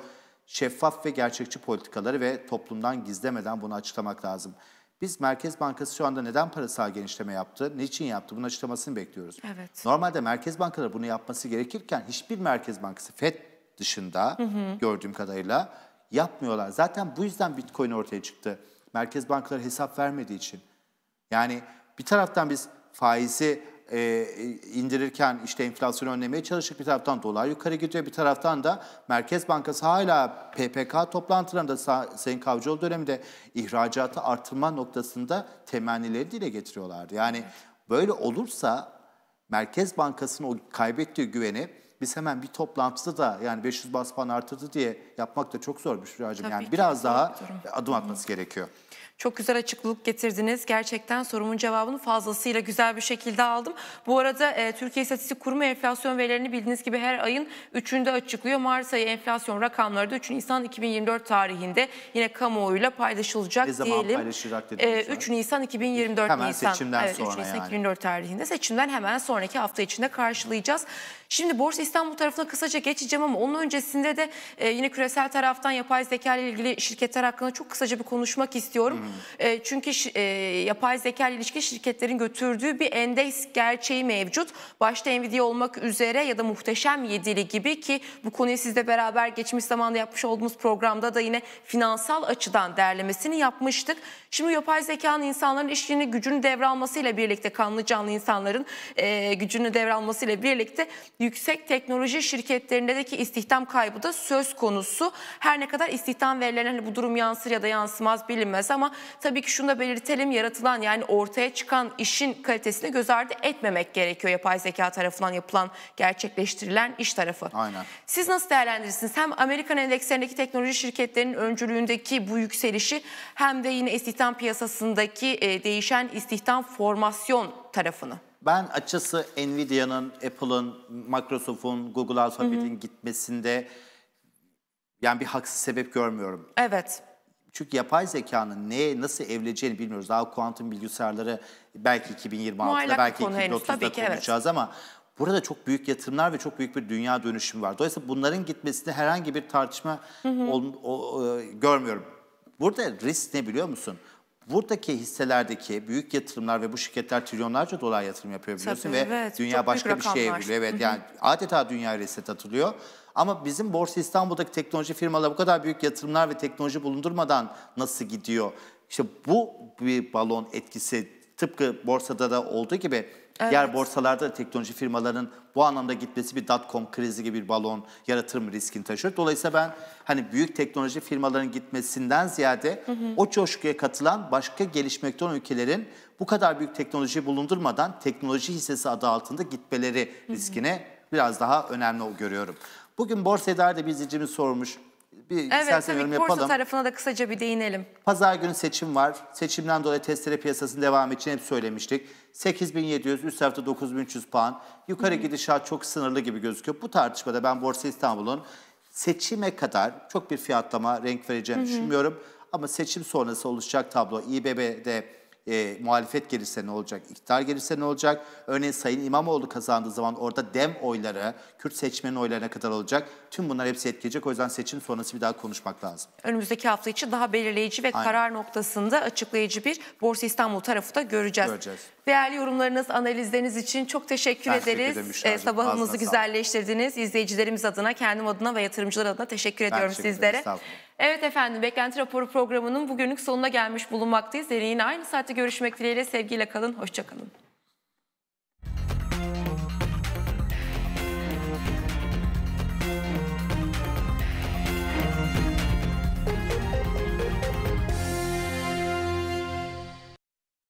Şeffaf ve gerçekçi politikaları ve toplumdan gizlemeden bunu açıklamak lazım. Biz Merkez Bankası şu anda neden parasal genişleme yaptı, niçin yaptı bunun açıklamasını bekliyoruz. Evet. Normalde Merkez Bankaları bunu yapması gerekirken hiçbir Merkez Bankası FED dışında hı hı. gördüğüm kadarıyla yapmıyorlar. Zaten bu yüzden Bitcoin ortaya çıktı. Merkez bankaları hesap vermediği için. Yani bir taraftan biz faizi e, e indirirken işte enflasyonu önlemeye çalıştık. Bir taraftan dolar yukarı gidiyor. Bir taraftan da Merkez Bankası hala PPK toplantılarında Sayın Kavcıoğlu döneminde ihracatı artırma noktasında temennileri dile getiriyorlardı. Yani böyle olursa Merkez Bankası'nın o kaybettiği güveni biz hemen bir toplantıda da yani 500 bas puan artırdı diye yapmak da çok zor bir şey Yani biraz daha adım atması Hı. gerekiyor. Çok güzel açıklık getirdiniz. Gerçekten sorumun cevabını fazlasıyla güzel bir şekilde aldım. Bu arada e, Türkiye İstatistik Kurumu enflasyon verilerini bildiğiniz gibi her ayın 3'ünde açıklıyor. Mart ayı enflasyon rakamları da 3 Nisan 2024 tarihinde yine kamuoyuyla paylaşılacak ne zaman diyelim. paylaşacak dediniz? E, 3 Nisan 2024 hemen Nisan. seçimden evet, sonra 3 Nisan yani. 2024 tarihinde seçimden hemen sonraki hafta içinde karşılayacağız. Şimdi Borsa İstanbul tarafına kısaca geçeceğim ama onun öncesinde de e, yine küresel taraftan yapay zeka ile ilgili şirketler hakkında çok kısaca bir konuşmak istiyorum. Hmm. E, çünkü e, yapay zeka ile ilişkin şirketlerin götürdüğü bir endeks gerçeği mevcut. Başta Nvidia olmak üzere ya da Muhteşem Yedili gibi ki bu konuyu sizle beraber geçmiş zamanda yapmış olduğumuz programda da yine finansal açıdan değerlemesini yapmıştık. Şimdi yapay zekanın insanların işini gücünü devralmasıyla birlikte kanlı canlı insanların e, gücünü devralmasıyla birlikte yüksek teknoloji şirketlerindeki istihdam kaybı da söz konusu. Her ne kadar istihdam verilerine hani bu durum yansır ya da yansımaz bilinmez ama tabii ki şunu da belirtelim yaratılan yani ortaya çıkan işin kalitesini göz ardı etmemek gerekiyor yapay zeka tarafından yapılan gerçekleştirilen iş tarafı. Aynen. Siz nasıl değerlendirirsiniz? Hem Amerikan endekslerindeki teknoloji şirketlerinin öncülüğündeki bu yükselişi hem de yine istihdam istihdam piyasasındaki e, değişen istihdam formasyon tarafını? Ben açısı Nvidia'nın, Apple'ın, Microsoft'un, Google Alphabet'in gitmesinde yani bir haksız sebep görmüyorum. Evet. Çünkü yapay zekanın neye nasıl evleneceğini bilmiyoruz. Daha kuantum bilgisayarları belki 2026'da belki konu 2030'da ki, evet. ama burada çok büyük yatırımlar ve çok büyük bir dünya dönüşümü var. Dolayısıyla bunların gitmesinde herhangi bir tartışma hı hı. Ol, o, o, e, görmüyorum. Burada risk ne biliyor musun? Buradaki hisselerdeki büyük yatırımlar ve bu şirketler trilyonlarca dolar yatırım yapıyor biliyorsun Tabii, ve evet, dünya başka bir şeye evriliyor. Evet yani adeta dünya reset atılıyor. Ama bizim Borsa İstanbul'daki teknoloji firmalar bu kadar büyük yatırımlar ve teknoloji bulundurmadan nasıl gidiyor? İşte bu bir balon etkisi tıpkı borsada da olduğu gibi Evet. Diğer borsalarda da teknoloji firmalarının bu anlamda gitmesi bir dotcom krizi gibi bir balon yaratır mı riskini taşıyor. Dolayısıyla ben hani büyük teknoloji firmalarının gitmesinden ziyade hı hı. o coşkuya katılan başka gelişmekte olan ülkelerin bu kadar büyük teknoloji bulundurmadan teknoloji hissesi adı altında gitmeleri riskine hı hı. biraz daha önemli görüyorum. Bugün borsa dair de bir izleyicimiz sormuş bir evet, istersen hani yapalım. Evet, tarafına da kısaca bir değinelim. Pazar günü seçim var. Seçimden dolayı testere piyasasının devamı için hep söylemiştik. 8700, üst tarafta 9300 puan. Yukarı Hı -hı. gidişat çok sınırlı gibi gözüküyor. Bu tartışmada ben Borsa İstanbul'un seçime kadar çok bir fiyatlama renk vereceğini Hı -hı. düşünmüyorum. Ama seçim sonrası oluşacak tablo İBB'de e, muhalefet gelirse ne olacak, iktidar gelirse ne olacak? Örneğin Sayın İmamoğlu kazandığı zaman orada dem oyları, Kürt seçmenin oylarına kadar olacak. Tüm bunlar hepsi etkileyecek. O yüzden seçim sonrası bir daha konuşmak lazım. Önümüzdeki hafta için daha belirleyici ve Aynen. karar noktasında açıklayıcı bir Borsa İstanbul tarafı da göreceğiz. göreceğiz. Değerli yorumlarınız, analizleriniz için çok teşekkür ben ederiz. Teşekkür e, ee, sabahımızı güzelleştirdiniz. İzleyicilerimiz adına, kendim adına ve yatırımcılar adına teşekkür ben ediyorum teşekkür sizlere. Ederim, Evet efendim Beklenti Raporu programının bugünlük sonuna gelmiş bulunmaktayız. Yine aynı saatte görüşmek dileğiyle sevgiyle kalın, hoşçakalın.